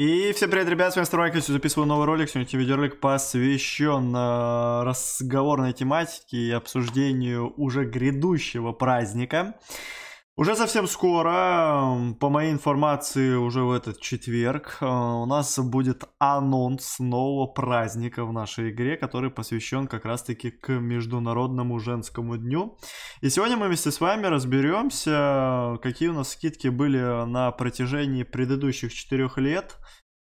И всем привет, ребят, с вами Стройка, я записываю новый ролик, сегодня видеоролик посвящен э, разговорной тематике и обсуждению уже грядущего праздника. Уже совсем скоро, по моей информации, уже в этот четверг э, у нас будет анонс нового праздника в нашей игре, который посвящен как раз-таки к Международному женскому дню. И сегодня мы вместе с вами разберемся, какие у нас скидки были на протяжении предыдущих четырех лет,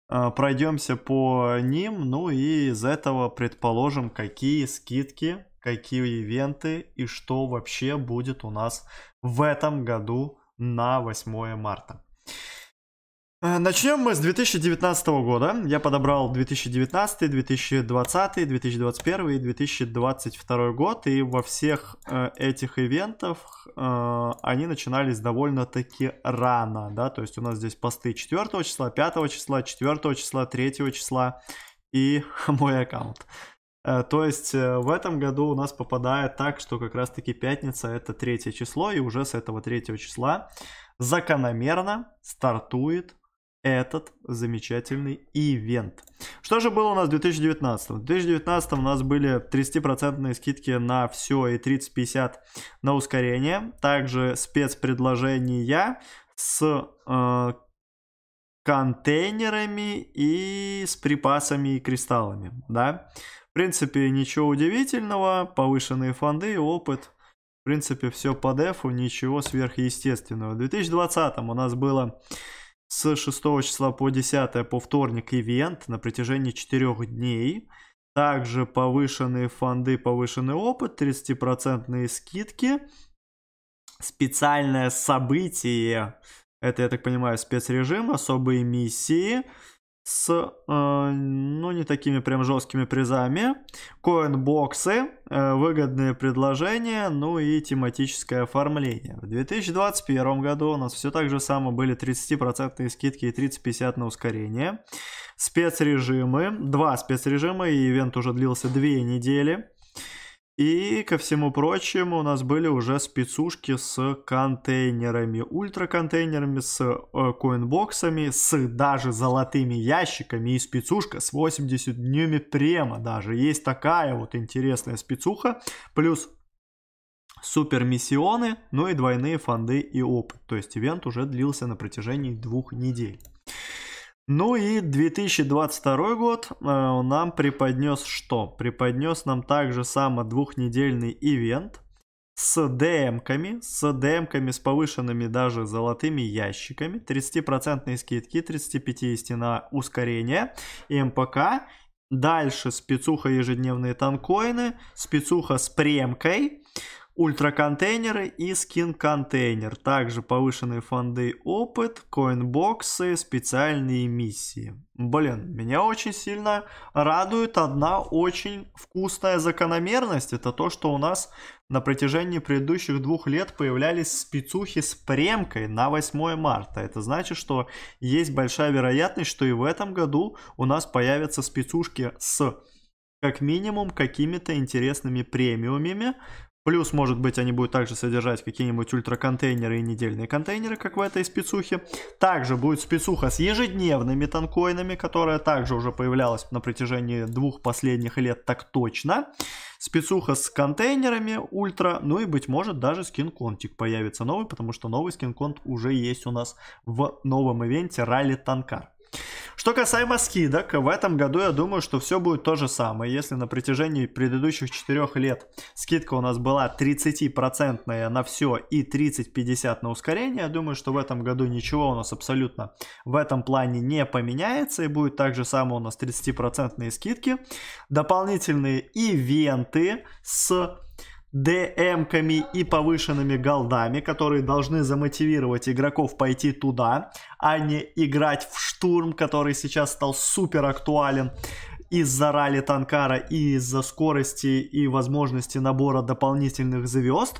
э, пройдемся по ним, ну и из этого предположим, какие скидки какие ивенты и что вообще будет у нас в этом году на 8 марта. Э, Начнем мы с 2019 года. Я подобрал 2019, 2020, 2021 и 2022 год. И во всех э, этих ивентах э, они начинались довольно-таки рано. Да? То есть у нас здесь посты 4 числа, 5 числа, 4 числа, 3 числа и мой аккаунт. Э, то есть э, в этом году у нас попадает так, что как раз-таки пятница это третье число, и уже с этого третьего числа закономерно стартует этот замечательный ивент. Что же было у нас в 2019? В 2019 у нас были 30% скидки на все и 30-50 на ускорение. Также спецпредложения с э, контейнерами и с припасами и кристаллами. Да? принципе, ничего удивительного, повышенные фонды, опыт. В принципе, все по дефу, ничего сверхъестественного. В 2020 у нас было с 6 числа по 10 по вторник ивент на протяжении 4 дней. Также повышенные фонды, повышенный опыт, 30% скидки. Специальное событие, это, я так понимаю, спецрежим, особые миссии – с, э, ну, не такими прям жесткими призами. Коинбоксы, э, выгодные предложения, ну и тематическое оформление. В 2021 году у нас все так же само были 30% скидки и 30-50 на ускорение. Спецрежимы, два спецрежима, и ивент уже длился две недели. И, ко всему прочему, у нас были уже спецушки с контейнерами, ультраконтейнерами, с э, коинбоксами, с даже золотыми ящиками и спецушка с 80 днями према даже. Есть такая вот интересная спецуха, плюс супер миссионы, ну и двойные фонды и опыт. То есть ивент уже длился на протяжении двух недель. Ну и 2022 год э, нам преподнес что? Преподнес нам также само двухнедельный ивент с ДМ-ками, с ДМ-ками с повышенными даже золотыми ящиками, 30% скидки, 35 на ускорение, МПК, дальше спецуха ежедневные танкоины, спецуха с премкой, ультраконтейнеры и скин-контейнер. Также повышенные фонды опыт, коинбоксы, специальные миссии. Блин, меня очень сильно радует одна очень вкусная закономерность. Это то, что у нас на протяжении предыдущих двух лет появлялись спецухи с премкой на 8 марта. Это значит, что есть большая вероятность, что и в этом году у нас появятся спецушки с как минимум какими-то интересными премиумами, Плюс, может быть, они будут также содержать какие-нибудь ультраконтейнеры и недельные контейнеры, как в этой спецухе. Также будет спецуха с ежедневными танкоинами, которая также уже появлялась на протяжении двух последних лет так точно. Спецуха с контейнерами ультра, ну и, быть может, даже скин-контик появится новый, потому что новый скин-конт уже есть у нас в новом ивенте Ралли Танкар. Что касаемо скидок, в этом году я думаю, что все будет то же самое. Если на протяжении предыдущих 4 лет скидка у нас была 30% на все и 30-50 на ускорение, я думаю, что в этом году ничего у нас абсолютно в этом плане не поменяется. И будет так же самое у нас 30% скидки. Дополнительные ивенты с ДМками и повышенными голдами, которые должны замотивировать игроков пойти туда, а не играть в штурм, который сейчас стал супер актуален из-за ралли Танкара и из-за скорости и возможности набора дополнительных звезд.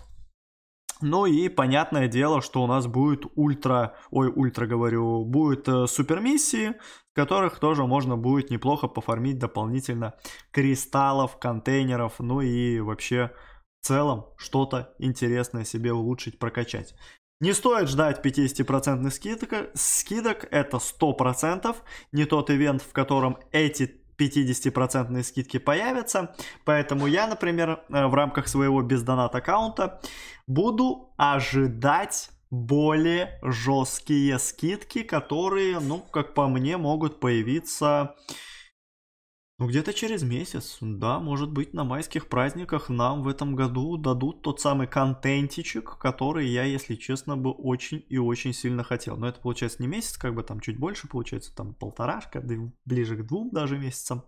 Ну и понятное дело, что у нас будет ультра, ой, ультра говорю, будет э, супер миссии, которых тоже можно будет неплохо пофармить дополнительно кристаллов, контейнеров, ну и вообще в целом что-то интересное себе улучшить, прокачать. Не стоит ждать 50% скидок, скидок, это 100%, не тот ивент, в котором эти 50% скидки появятся, поэтому я, например, э, в рамках своего бездонат аккаунта буду ожидать более жесткие скидки, которые, ну, как по мне, могут появиться ну, где-то через месяц, да, может быть, на майских праздниках нам в этом году дадут тот самый контентичек, который я, если честно, бы очень и очень сильно хотел. Но это получается не месяц, как бы там чуть больше, получается там полторашка, ближе к двум даже месяцам.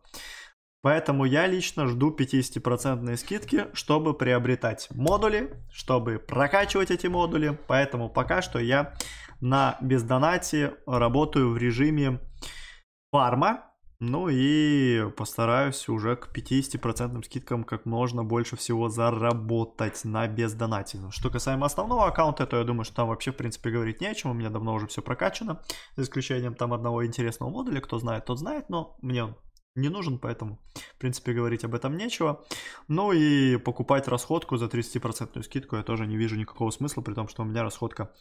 Поэтому я лично жду 50% скидки, чтобы приобретать модули, чтобы прокачивать эти модули. Поэтому пока что я на бездонате работаю в режиме фарма. Ну и постараюсь уже к 50% скидкам как можно больше всего заработать на бездонатину. Что касаемо основного аккаунта, то я думаю, что там вообще в принципе говорить не о чем. У меня давно уже все прокачано, за исключением там одного интересного модуля. Кто знает, тот знает, но мне он не нужен, поэтому, в принципе, говорить об этом нечего. Ну и покупать расходку за 30% скидку я тоже не вижу никакого смысла, при том, что у меня расходка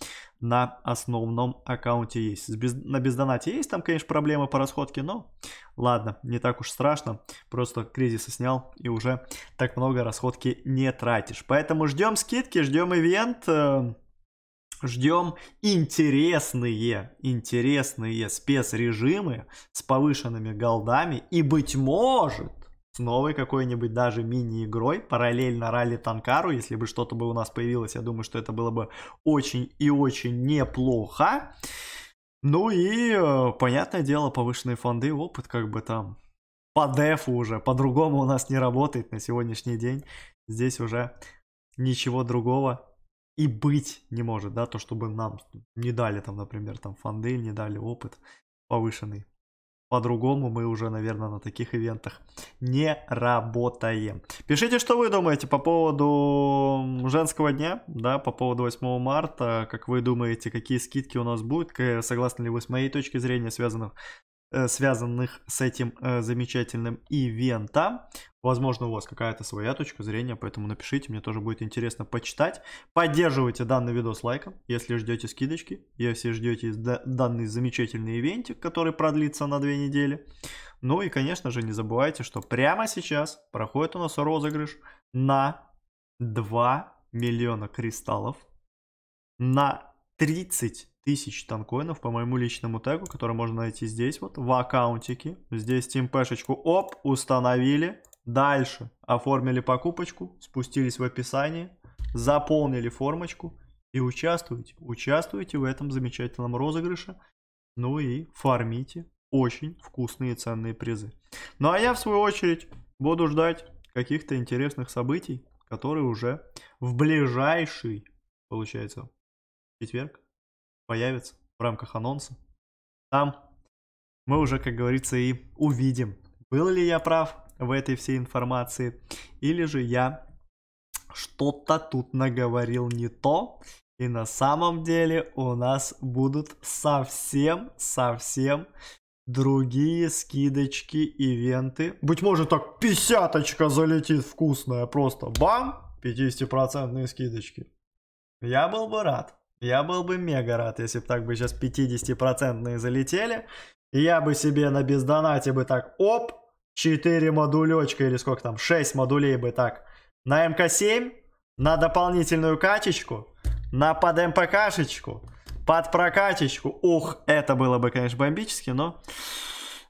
на основном аккаунте есть. На бездонате есть там, конечно, проблемы по расходке, но ладно, не так уж страшно. Просто кризис снял и уже так много расходки не тратишь. Поэтому ждем скидки, ждем ивент. Э, ждем интересные, интересные спецрежимы с повышенными голдами и, быть может, с новой какой-нибудь даже мини-игрой, параллельно ралли Танкару, если бы что-то бы у нас появилось, я думаю, что это было бы очень и очень неплохо. Ну и, э, понятное дело, повышенные фонды, опыт как бы там по дефу уже, по-другому у нас не работает на сегодняшний день. Здесь уже ничего другого и быть не может, да, то, чтобы нам не дали там, например, там фанды, не дали опыт повышенный. По-другому мы уже, наверное, на таких ивентах не работаем. Пишите, что вы думаете по поводу женского дня, да, по поводу 8 марта. Как вы думаете, какие скидки у нас будут? Согласны ли вы с моей точки зрения, связанных Э, связанных с этим э, замечательным ивентом. Возможно, у вас какая-то своя точка зрения, поэтому напишите, мне тоже будет интересно почитать. Поддерживайте данный видос лайком, если ждете скидочки, если ждете данный замечательный ивентик, который продлится на две недели. Ну и, конечно же, не забывайте, что прямо сейчас проходит у нас розыгрыш на 2 миллиона кристаллов на 30 тысяч танкоинов по моему личному тегу, который можно найти здесь вот, в аккаунтике. Здесь тимпэшечку, оп, установили. Дальше оформили покупочку, спустились в описание, заполнили формочку и участвуйте. Участвуйте в этом замечательном розыгрыше. Ну и фармите очень вкусные и ценные призы. Ну а я в свою очередь буду ждать каких-то интересных событий, которые уже в ближайший, получается, четверг появится в рамках анонса. Там мы уже, как говорится, и увидим, был ли я прав в этой всей информации, или же я что-то тут наговорил не то, и на самом деле у нас будут совсем-совсем другие скидочки, ивенты. Быть может так писяточка залетит вкусная, просто бам, 50% скидочки. Я был бы рад. Я был бы мега рад, если бы так бы сейчас 50 залетели. И я бы себе на бездонате бы так, оп, 4 модулечка или сколько там, 6 модулей бы так. На МК-7, на дополнительную качечку, на под МПКшечку, под прокачечку. Ух, это было бы, конечно, бомбически, но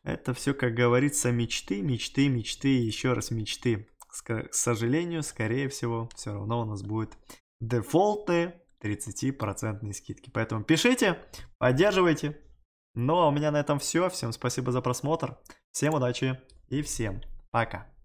это все, как говорится, мечты, мечты, мечты еще раз мечты. К сожалению, скорее всего, все равно у нас будет дефолтные 30% скидки. Поэтому пишите, поддерживайте. Ну а у меня на этом все. Всем спасибо за просмотр. Всем удачи и всем пока.